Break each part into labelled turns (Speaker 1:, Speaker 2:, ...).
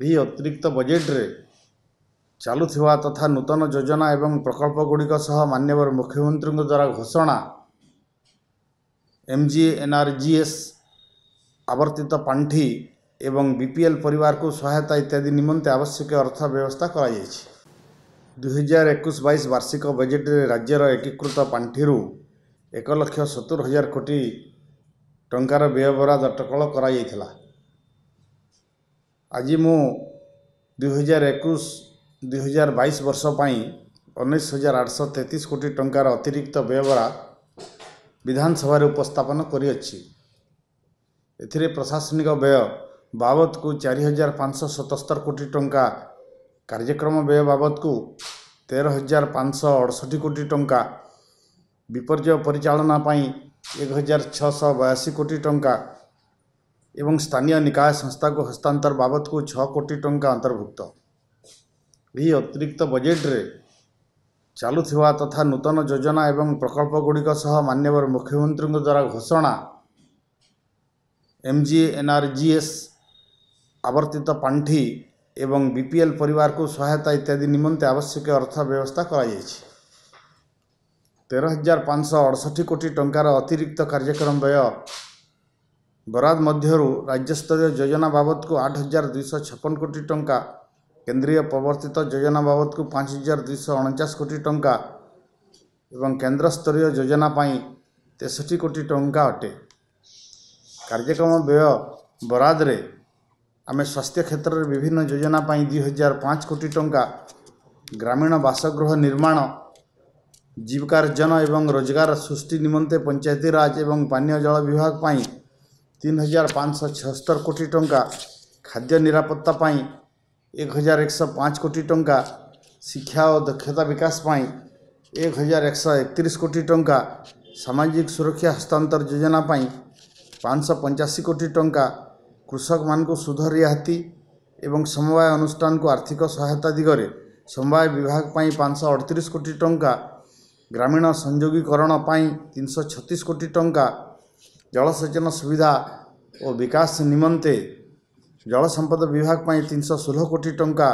Speaker 1: ଏହି ଅତିରିକ୍ତ ବଜେଟ୍ରେ ଚାଲୁଥିବା ତଥା ନୂତନ ଯୋଜନା ଏବଂ ପ୍ରକଳ୍ପଗୁଡ଼ିକ ସହ ମାନ୍ୟବର ମୁଖ୍ୟମନ୍ତ୍ରୀଙ୍କ ଦ୍ୱାରା ଘୋଷଣା M G N R G S ଆବର୍ତ୍ତିତ ପାଣ୍ଠି ଏବଂ ବି ପି ଏଲ୍ ପରିବାରକୁ ସହାୟତା ଇତ୍ୟାଦି ନିମନ୍ତେ ଆବଶ୍ୟକୀୟ ଅର୍ଥ ବ୍ୟବସ୍ଥା କରାଯାଇଛି ଦୁଇହଜାର ଏକୋଇଶ ବାଇଶ ବାର୍ଷିକ ବଜେଟ୍ରେ ରାଜ୍ୟର ଏକୀକୃତ ପାଣ୍ଠିରୁ ଏକ ଲକ୍ଷ ସତୁରି ହଜାର କୋଟି ଟଙ୍କାର ବ୍ୟୟବରାଦ ଅଟକଳ କରାଯାଇଥିଲା ଆଜି ମୁଁ ଦୁଇହଜାର ଏକୋଇଶ ଦୁଇହଜାର ବାଇଶ ବର୍ଷ ପାଇଁ ଉଣେଇଶ ହଜାର ଆଠଶହ ତେତିଶ କୋଟି ଟଙ୍କାର ଅତିରିକ୍ତ ବ୍ୟୟବରା ବିଧାନସଭାରେ ଉପସ୍ଥାପନ କରିଅଛି ଏଥିରେ ପ୍ରଶାସନିକ ବ୍ୟୟ ବାବଦକୁ ଚାରି ହଜାର ପାଞ୍ଚଶହ ସତସ୍ତର କୋଟି ଟଙ୍କା କାର୍ଯ୍ୟକ୍ରମ ବ୍ୟୟ ବାବଦକୁ ତେର ହଜାର ପାଞ୍ଚଶହ ଅଡ଼ଷଠି କୋଟି ଟଙ୍କା ବିପର୍ଯ୍ୟୟ ପରିଚାଳନା ପାଇଁ ଏକ ହଜାର ଛଅଶହ ବୟାଅଶୀ କୋଟି ଟଙ୍କା ଏବଂ ସ୍ଥାନୀୟ ନିକାୟ ସଂସ୍ଥାକୁ ହସ୍ତାନ୍ତର ବାବଦକୁ ଛଅ କୋଟି ଟଙ୍କା ଅନ୍ତର୍ଭୁକ୍ତ ଏହି ଅତିରିକ୍ତ ବଜେଟ୍ରେ ଚାଲୁଥିବା ତଥା ନୂତନ ଯୋଜନା ଏବଂ ପ୍ରକଳ୍ପଗୁଡ଼ିକ ସହ ମାନ୍ୟବର ମୁଖ୍ୟମନ୍ତ୍ରୀଙ୍କ ଦ୍ୱାରା ଘୋଷଣା M G N R G S ଆବର୍ତ୍ତିତ ପାଣ୍ଠି ଏବଂ ବି ପି ଏଲ୍ ପରିବାରକୁ ସହାୟତା ଇତ୍ୟାଦି ନିମନ୍ତେ ଆବଶ୍ୟକୀୟ ଅର୍ଥ ବ୍ୟବସ୍ଥା କରାଯାଇଛି ତେର ହଜାର ପାଞ୍ଚଶହ ଅଡ଼ଷଠି କୋଟି ଟଙ୍କାର ଅତିରିକ୍ତ କାର୍ଯ୍ୟକ୍ରମ ବ୍ୟୟ बराद मध्य राज्यस्तर योजना बाबद को आठ हजार दुईश छपन कोटी टंका केन्द्रीय प्रवर्तित योजना बाबद को पाँच हजार दुई अणचाश कोटी टंका केन्द्र स्तर योजनापी तेसठ कोटी टंका अटे कार्यक्रम व्यय बरादे आम स्वास्थ्य क्षेत्र में विभिन्न योजनापी दुई हजार पाँच कोटी टंका ग्रामीण बासगृह निर्माण जीविकार्जन एवं रोजगार सृष्टि निम्ते पंचायतीराज और पानी जल विभाग पर तीन हजार पाँच छहत्तर कोटी टाँचा खाद्य निरापत्ता पाई एक हजार एकश पाँच कोटी टाँचा शिक्षा और दक्षता विकास पाई एक हजार एकश एकतीस कोटी टाँचा सामाजिक सुरक्षा हस्तांतर योजना पाई पाँच पंचाशी कोटी टाँचा कृषक मानक सुध एवं समवाय अनुष्ठान को आर्थिक सहायता दिगरे समवाय विभाग पाँच अड़तीस कोटी टाँचा ग्रामीण संजोगीकरण सौ छत्तीस कोटी टाँचा जलसेचन सुविधा और विकास निम्ते जल संपद विभाग तीन सौ षोह कोटी टंका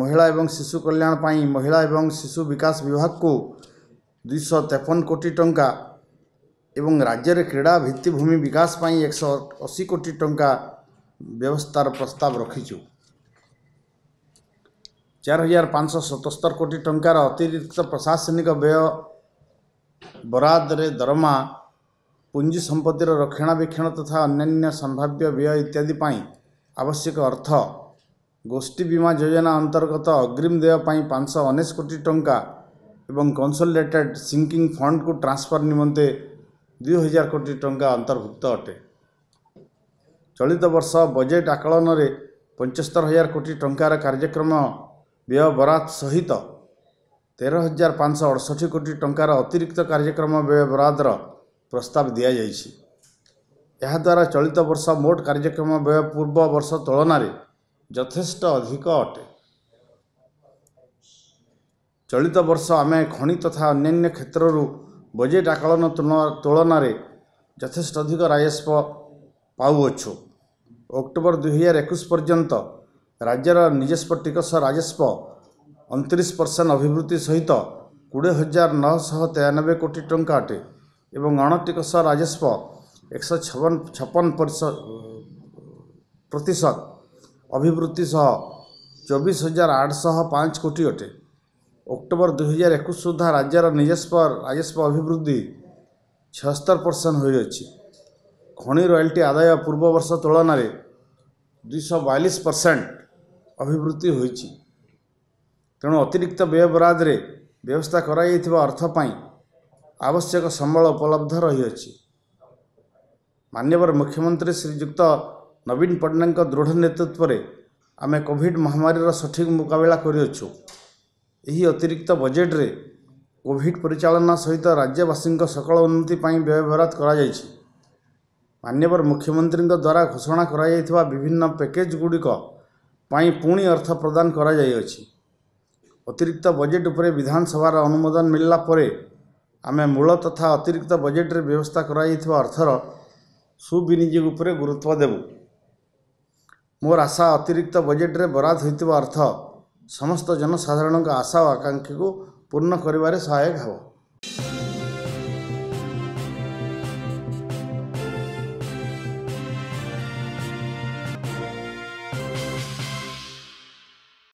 Speaker 1: महिला एवं शिशु कल्याण पर महिला एवं शिशु विकास विभाग को दुश तेपन कोटी टंका एवं राज्य क्रीड़ा भित्तिमि विकास एक सौ अशी कोटी टंका व्यवस्थार प्रस्ताव रखिचु चार हजार पांच सतस्तर कोटी टकर अतिरिक्त प्रशासनिक व्यय बरादर दरमा ପୁଞ୍ଜି ସମ୍ପତ୍ତିର ରକ୍ଷଣାବେକ୍ଷଣ ତଥା ଅନ୍ୟାନ୍ୟ ସମ୍ଭାବ୍ୟ ବ୍ୟୟ ଇତ୍ୟାଦି ପାଇଁ ଆବଶ୍ୟକ ଅର୍ଥ ଗୋଷ୍ଠୀ ବୀମା ଯୋଜନା ଅନ୍ତର୍ଗତ ଅଗ୍ରିମ ଦେୟ ପାଇଁ ପାଞ୍ଚଶହ ଅନେଶ କୋଟି ଟଙ୍କା ଏବଂ କନସଲିଡେଟେଡ଼୍ ସିଙ୍କିଂ ଫଣ୍ଡକୁ ଟ୍ରାନ୍ସଫର୍ ନିମନ୍ତେ ଦୁଇହଜାର କୋଟି ଟଙ୍କା ଅନ୍ତର୍ଭୁକ୍ତ ଅଟେ ଚଳିତ ବର୍ଷ ବଜେଟ୍ ଆକଳନରେ ପଞ୍ଚସ୍ତର ହଜାର କୋଟି ଟଙ୍କାର କାର୍ଯ୍ୟକ୍ରମ ବ୍ୟୟ ବରାଦ ସହିତ ତେର ହଜାର ପାଞ୍ଚଶହ ଅଠଷଠି କୋଟି ଟଙ୍କାର ଅତିରିକ୍ତ କାର୍ଯ୍ୟକ୍ରମ ବ୍ୟୟ ବରାଦର ପ୍ରସ୍ତାବ ଦିଆଯାଇଛି ଏହାଦ୍ୱାରା ଚଳିତ ବର୍ଷ ମୋଟ କାର୍ଯ୍ୟକ୍ଷମ ବ୍ୟୟ ପୂର୍ବ ବର୍ଷ ତୁଳନାରେ ଯଥେଷ୍ଟ ଅଧିକ ଅଟେ ଚଳିତ ବର୍ଷ ଆମେ ଖଣି ତଥା ଅନ୍ୟାନ୍ୟ କ୍ଷେତ୍ରରୁ ବଜେଟ୍ ଆକଳନ ତୁଳନାରେ ଯଥେଷ୍ଟ ଅଧିକ ରାଜସ୍ୱ ପାଉଅଛୁ ଅକ୍ଟୋବର ଦୁଇହଜାର ଏକୋଇଶ ପର୍ଯ୍ୟନ୍ତ ରାଜ୍ୟର ନିଜସ୍ୱ ଟିକସ ରାଜସ୍ୱ ଅଣତିରିଶ ପରସେଣ୍ଟ ଅଭିବୃଦ୍ଧି ସହିତ କୋଡ଼ିଏ ହଜାର ନଅଶହ ତେୟାନବେ କୋଟି ଟଙ୍କା ଅଟେ ଏବଂ ଅଣତିକସ ରାଜସ୍ୱ ଏକଶହ ଛପନ ଛପନ ପ୍ରତିଶତ ଅଭିବୃଦ୍ଧି ସହ ଚବିଶ ହଜାର ଆଠଶହ ପାଞ୍ଚ କୋଟି ଅଟେ ଅକ୍ଟୋବର ଦୁଇହଜାର ଏକୋଇଶ ସୁଦ୍ଧା ରାଜ୍ୟର ନିଜସ୍ୱ ରାଜସ୍ୱ ଅଭିବୃଦ୍ଧି ଛଅସ୍ତର ପରସେଣ୍ଟ ହୋଇଅଛି ଖଣି ରୟାଲିଟି ଆଦାୟ ପୂର୍ବ ବର୍ଷ ତୁଳନାରେ ଦୁଇଶହ ବୟାଳିଶ ପରସେଣ୍ଟ ଅଭିବୃଦ୍ଧି ହୋଇଛି ତେଣୁ ଅତିରିକ୍ତ ବ୍ୟୟ ବରାଦରେ ବ୍ୟବସ୍ଥା କରାଯାଇଥିବା ଅର୍ଥ ପାଇଁ ଆବଶ୍ୟକ ସମ୍ବଳ ଉପଲବ୍ଧ ରହିଅଛି ମାନ୍ୟବର ମୁଖ୍ୟମନ୍ତ୍ରୀ ଶ୍ରୀଯୁକ୍ତ ନବୀନ ପଟ୍ଟନାୟକଙ୍କ ଦୃଢ଼ ନେତୃତ୍ୱରେ ଆମେ କୋଭିଡ଼ ମହାମାରୀର ସଠିକ୍ ମୁକାବିଲା କରିଅଛୁ ଏହି ଅତିରିକ୍ତ ବଜେଟ୍ରେ କୋଭିଡ଼ ପରିଚାଳନା ସହିତ ରାଜ୍ୟବାସୀଙ୍କ ସକଳ ଉନ୍ନତି ପାଇଁ ବ୍ୟୟବରାଦ କରାଯାଇଛି ମାନ୍ୟବର ମୁଖ୍ୟମନ୍ତ୍ରୀଙ୍କ ଦ୍ୱାରା ଘୋଷଣା କରାଯାଇଥିବା ବିଭିନ୍ନ ପ୍ୟାକେଜ୍ ଗୁଡ଼ିକ ପାଇଁ ପୁଣି ଅର୍ଥ ପ୍ରଦାନ କରାଯାଇଅଛି ଅତିରିକ୍ତ ବଜେଟ୍ ଉପରେ ବିଧାନସଭାର ଅନୁମୋଦନ ମିଳିଲା ପରେ ଆମେ ମୂଳ ତଥା ଅତିରିକ୍ତ ବଜେଟ୍ରେ ବ୍ୟବସ୍ଥା କରାଯାଇଥିବା ଅର୍ଥର ସୁବିନିଯୋଗ ଉପରେ ଗୁରୁତ୍ୱ ଦେବୁ ମୋର ଆଶା ଅତିରିକ୍ତ ବଜେଟ୍ରେ ବରାଦ ହୋଇଥିବା ଅର୍ଥ ସମସ୍ତ ଜନସାଧାରଣଙ୍କ ଆଶା ଓ ଆକାଂକ୍ଷାକୁ ପୂର୍ଣ୍ଣ କରିବାରେ ସହାୟକ ହେବ